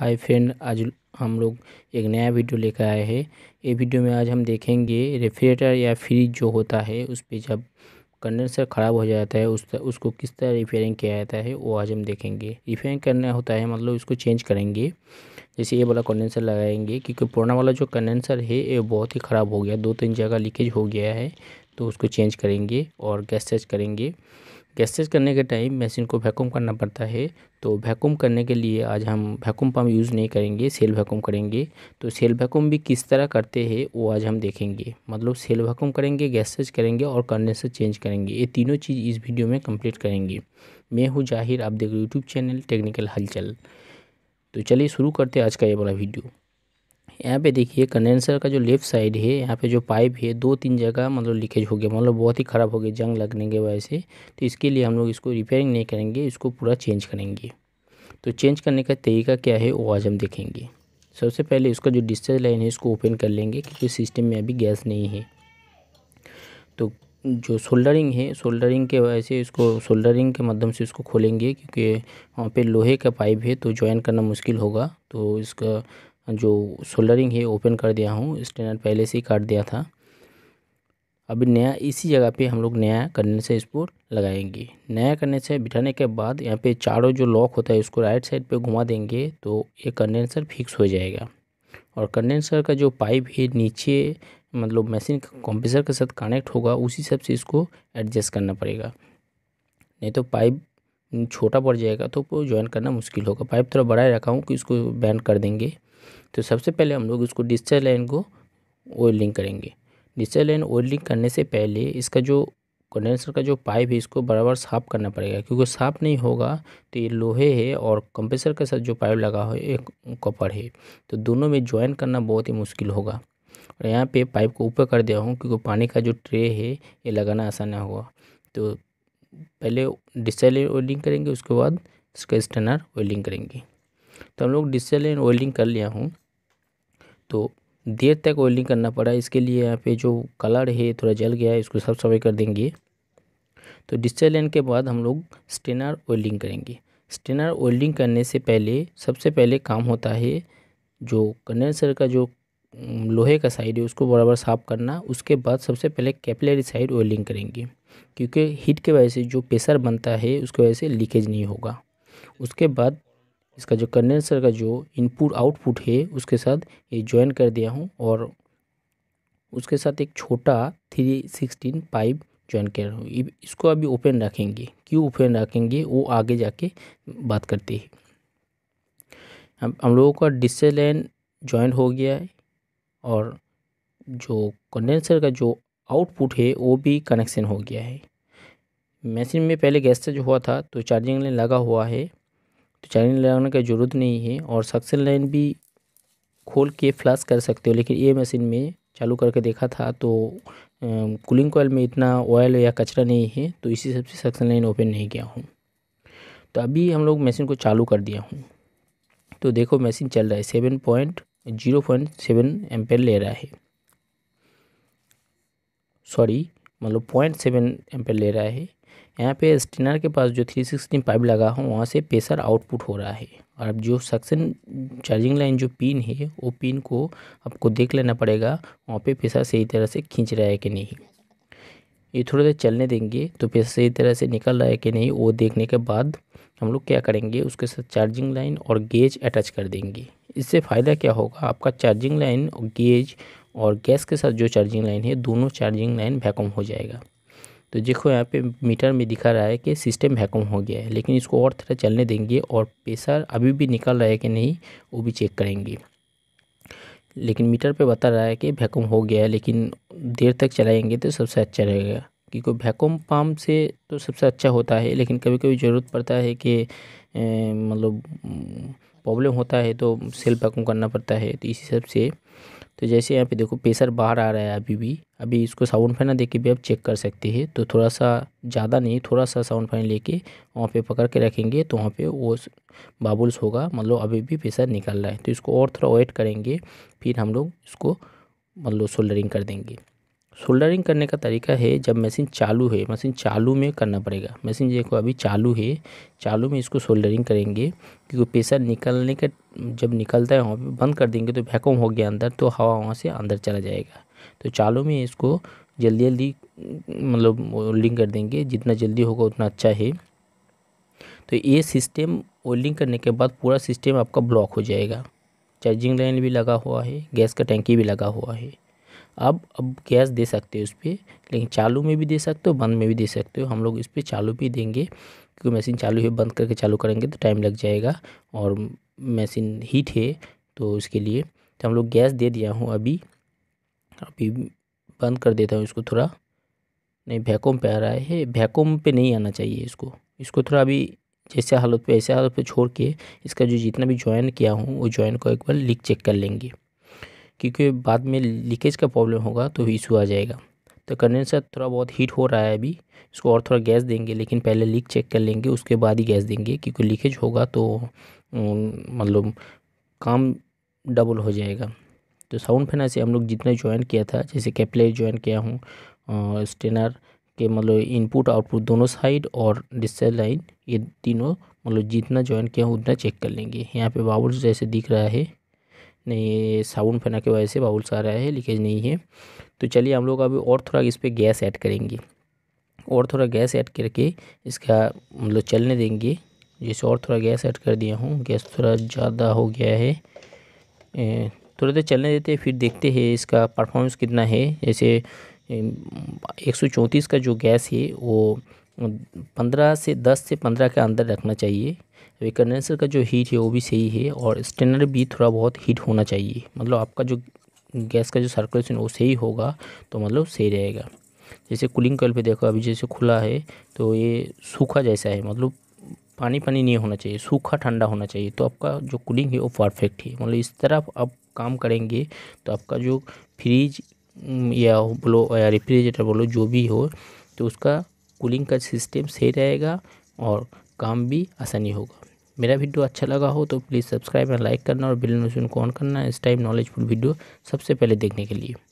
hi friend आज हम लोग एक नया वीडियो लेकर आए हैं ये वीडियो में आज हम देखेंगे रेफ्रिजरेटर या फ्रिज जो होता है उस पर जब कंडेंसर ख़राब हो जाता है उस उसको किस तरह रिपेयरिंग किया जाता है वो आज हम देखेंगे रिपेयरिंग करना होता है मतलब इसको चेंज करेंगे जैसे ये वाला कंडेंसर लगाएंगे क्योंकि पुराना वाला जो कंडेंसर है ये बहुत ही ख़राब हो गया दो तीन जगह लीकेज हो गया है तो उसको चेंज करेंगे और गैस चेंज करेंगे गैसेज करने के टाइम मशीन को वैक्यूम करना पड़ता है तो वैक्यूम करने के लिए आज हम वैक्यूम पम्प यूज़ नहीं करेंगे सेल वैक्यूम करेंगे तो सेल वैक्यूम भी किस तरह करते हैं वो आज हम देखेंगे मतलब सेल वैक्यूम करेंगे गैसेज करेंगे और कंडेंसर चेंज करेंगे ये तीनों चीज़ इस वीडियो में कम्प्लीट करेंगे मैं हूँ जाहिर आप देख रहे यूट्यूब चैनल टेक्निकल हलचल तो चलिए शुरू करते हैं आज का ये बड़ा वीडियो यहाँ पे देखिए कंडेंसर का जो लेफ्ट साइड है यहाँ पे जो पाइप है दो तीन जगह मतलब लीकेज हो गया मतलब बहुत ही ख़राब हो गया जंग लगने की वजह से तो इसके लिए हम लोग इसको रिपेयरिंग नहीं करेंगे इसको पूरा चेंज करेंगे तो चेंज करने का तरीका क्या है वो आज हम देखेंगे सबसे पहले इसका जो डिस्चार्ज लाइन है इसको ओपन कर लेंगे क्योंकि सिस्टम में अभी गैस नहीं है तो जो सोल्डरिंग है सोल्डरिंग के वजह से इसको सोल्डरिंग के माध्यम से इसको खोलेंगे क्योंकि वहाँ पे लोहे का पाइप है तो ज्वाइन करना मुश्किल होगा तो इसका जो सोल्डरिंग है ओपन कर दिया हूँ स्टैंडर पहले से ही काट दिया था अभी नया इसी जगह पे हम लोग नया करने से इसको लगाएंगे नया करने से बिठाने के बाद यहाँ पे चारों जो लॉक होता है उसको राइट साइड पे घुमा देंगे तो ये कंडेंसर फिक्स हो जाएगा और कंडेंसर का जो पाइप है नीचे मतलब मशीन कंप्रेसर के साथ कनेक्ट होगा उसी हिसाब से इसको एडजस्ट करना पड़ेगा नहीं तो पाइप छोटा पड़ जाएगा तो ज्वाइन करना मुश्किल होगा पाइप थोड़ा बड़ा रखा हूँ कि इसको बैंड कर देंगे तो सबसे पहले हम लोग उसको डिजिटल लाइन को ऑयलिंग करेंगे डिजिटल लाइन ऑयलिंग करने से पहले इसका जो कंडेंसर का जो पाइप है इसको बराबर साफ करना पड़ेगा क्योंकि साफ नहीं होगा तो ये लोहे है और कंप्रेसर के साथ जो पाइप लगा हो एक कपड़ है तो दोनों में ज्वाइन करना बहुत ही मुश्किल होगा और यहाँ पे पाइप को ऊपर कर दिया हूँ क्योंकि पानी का जो ट्रे है ये लगाना आसान होगा तो पहले डिस्टल लाइन करेंगे उसके बाद इसका स्टेनर ऑयलिंग करेंगे तो हम लोग डिस्टल लाइन ऑयलिंग कर लिया हूँ तो देर तक ऑयलिंग करना पड़ा इसके लिए यहाँ पे जो कलर है थोड़ा जल गया है इसको साफ सफाई कर देंगे तो डिस्चल लेने के बाद हम लोग स्टेनर ऑयलिंग करेंगे स्टेनर ऑयलिंग करने से पहले सबसे पहले काम होता है जो कंडेंसर का जो लोहे का साइड है उसको बराबर साफ़ करना उसके बाद सबसे पहले कैपलरी साइड ऑयलिंग करेंगे क्योंकि हीट के वजह से जो प्रेशर बनता है उसकी वजह से लीकेज नहीं होगा उसके बाद इसका जो कंडेंसर का जो इनपुट आउटपुट है उसके साथ ये ज्वाइन कर दिया हूँ और उसके साथ एक छोटा थ्री सिक्सटीन पाइप ज्वाइन कर रहा हूँ इसको अभी ओपन रखेंगे क्यों ओपन रखेंगे वो आगे जाके बात करते हैं अब हम लोगों का डिस्से लाइन ज्वाइन हो गया है और जो कंडेंसर का जो आउटपुट है वो भी कनेक्शन हो गया है मशीन में पहले गैस से जो हुआ था तो चार्जिंग लाइन लगा हुआ है तो चैनल लगाने का ज़रूरत नहीं है और सक्सन लाइन भी खोल के फ्लश कर सकते हो लेकिन ये मशीन में चालू करके देखा था तो कूलिंग कोयल में इतना ऑयल या कचरा नहीं है तो इसी सबसे सक्सन लाइन ओपन नहीं किया हूँ तो अभी हम लोग मशीन को चालू कर दिया हूँ तो देखो मशीन चल रहा है seven point zero point seven ampere ले रहा है सॉरी मतलब पॉइंट सेवन एम्पेयर ले रहा है यहाँ पे स्टेनर के पास जो 360 सिक्सटी पाइप लगा हो वहाँ से प्रेशर आउटपुट हो रहा है और अब जो सक्शन चार्जिंग लाइन जो पिन है वो पिन को आपको देख लेना पड़ेगा वहाँ पे प्रेशर सही तरह से खींच रहा है कि नहीं ये थोड़ा देर चलने देंगे तो प्रेशर सही तरह से निकल रहा है कि नहीं वो देखने के बाद हम लोग क्या करेंगे उसके साथ चार्जिंग लाइन और गेज अटैच कर देंगे इससे फ़ायदा क्या होगा आपका चार्जिंग लाइन और गेज और गैस के साथ जो चार्जिंग लाइन है दोनों चार्जिंग लाइन वैकम हो जाएगा तो देखो यहाँ पे मीटर में दिखा रहा है कि सिस्टम हैकम हो गया है लेकिन इसको और थोड़ा चलने देंगे और प्रेशर अभी भी निकल रहा है कि नहीं वो भी चेक करेंगे लेकिन मीटर पे बता रहा है कि वैक्यूम हो गया है लेकिन देर तक चलाएंगे तो सबसे अच्छा रहेगा क्योंकि वैक्यूम पम्प से तो सबसे अच्छा होता है लेकिन कभी कभी ज़रूरत पड़ता है कि मतलब प्रॉब्लम हम्म, होता है तो सेल्फ वैक्यूम करना पड़ता है तो इसी हिसाब से तो जैसे यहाँ पे देखो प्रेशर बाहर आ रहा है अभी भी अभी इसको साउंड फैन देके के भी आप चेक कर सकते हैं तो थोड़ा सा ज़्यादा नहीं थोड़ा सा साउंड फैन लेके वहाँ पे पकड़ के रखेंगे तो वहाँ पे वो बाबुल्स होगा मतलब अभी भी प्रेशर निकल रहा है तो इसको और थोड़ा वेट करेंगे फिर हम लोग इसको मतलब सोल्डरिंग कर देंगे सोल्डरिंग करने का तरीका है जब मशीन चालू है मशीन चालू में करना पड़ेगा मशीन देखो अभी चालू है चालू में इसको सोल्डरिंग करेंगे क्योंकि प्रेशर निकलने के जब निकलता है वहाँ पर बंद कर देंगे तो वैक्यूम हो गया अंदर तो हवा वहाँ से अंदर चला जाएगा तो चालू में इसको जल्दी जल्दी मतलब ओल्डिंग कर देंगे जितना जल्दी होगा उतना अच्छा है तो ये सिस्टम ओल्डिंग करने के बाद पूरा सिस्टम आपका ब्लॉक हो जाएगा चार्जिंग लाइन भी लगा हुआ है गैस का टैंकी भी लगा हुआ है अब अब गैस दे सकते हो इस पर लेकिन चालू में भी दे सकते हो बंद में भी दे सकते हो हम लोग इस पर चालू भी देंगे क्योंकि मशीन चालू है बंद करके चालू करेंगे तो टाइम लग जाएगा और मशीन हीट है तो उसके लिए तो हम लोग गैस दे दिया हूँ अभी अभी बंद कर देता हूँ इसको थोड़ा नहीं भैकोम पे आ रहा है भैकोम पे नहीं आना चाहिए इसको इसको थोड़ा अभी जैसे हालत पे ऐसे हालत पे छोड़ के इसका जो जितना भी ज्वाइन किया हूँ वो ज्वाइन को एक बार लीक चेक कर लेंगे क्योंकि बाद में लीकेज का प्रॉब्लम होगा तो इशू आ जाएगा तो कंडेंसर थोड़ा बहुत हीट हो रहा है अभी इसको और थोड़ा गैस देंगे लेकिन पहले लीक चेक कर लेंगे उसके बाद ही गैस देंगे क्योंकि लीकेज होगा तो मतलब काम डबल हो जाएगा तो साउंड फैन से हम लोग जितना ज्वाइन किया था जैसे कैपलेट ज्वाइन किया हूँ स्टेनर के मतलब इनपुट आउटपुट दोनों साइड और डिस्टर लाइन ये तीनों मतलब जितना ज्वाइन किया हूँ उतना चेक कर लेंगे यहाँ पे बाबुल जैसे दिख रहा है नहीं साउंड फैना की वजह से बाउल आ रहा है लीकेज नहीं है तो चलिए हम लोग अभी और थोड़ा इस पर गैस ऐड करेंगे और थोड़ा गैस ऐड करके इसका मतलब चलने देंगे जैसे और थोड़ा गैस ऐड कर दिया हूँ गैस थोड़ा ज़्यादा हो गया है थोड़ा देर चलने देते हैं फिर देखते हैं इसका परफॉर्मेंस कितना है जैसे एक का जो गैस है वो पंद्रह से दस से पंद्रह के अंदर रखना चाहिए अभी तो कंडेंसर का जो हीट है वो भी सही है और स्टेनर भी थोड़ा बहुत हीट होना चाहिए मतलब आपका जो गैस का जो सर्कुलेशन वो सही होगा तो मतलब सही रहेगा जैसे कूलिंग कल पे देखो अभी जैसे खुला है तो ये सूखा जैसा है मतलब पानी पानी नहीं होना चाहिए सूखा ठंडा होना चाहिए तो आपका जो कूलिंग है वो परफेक्ट है मतलब इस तरह आप काम करेंगे तो आपका जो फ्रिज या बोलो या रेफ्रिजरेटर बोलो जो भी हो तो उसका कूलिंग का सिस्टम सही रहेगा और काम भी आसानी होगा मेरा वीडियो अच्छा लगा हो तो प्लीज़ सब्सक्राइब एंड लाइक करना और बिल नोटिफिकेशन को ऑन करना इस टाइम नॉलेजफुल वीडियो सबसे पहले देखने के लिए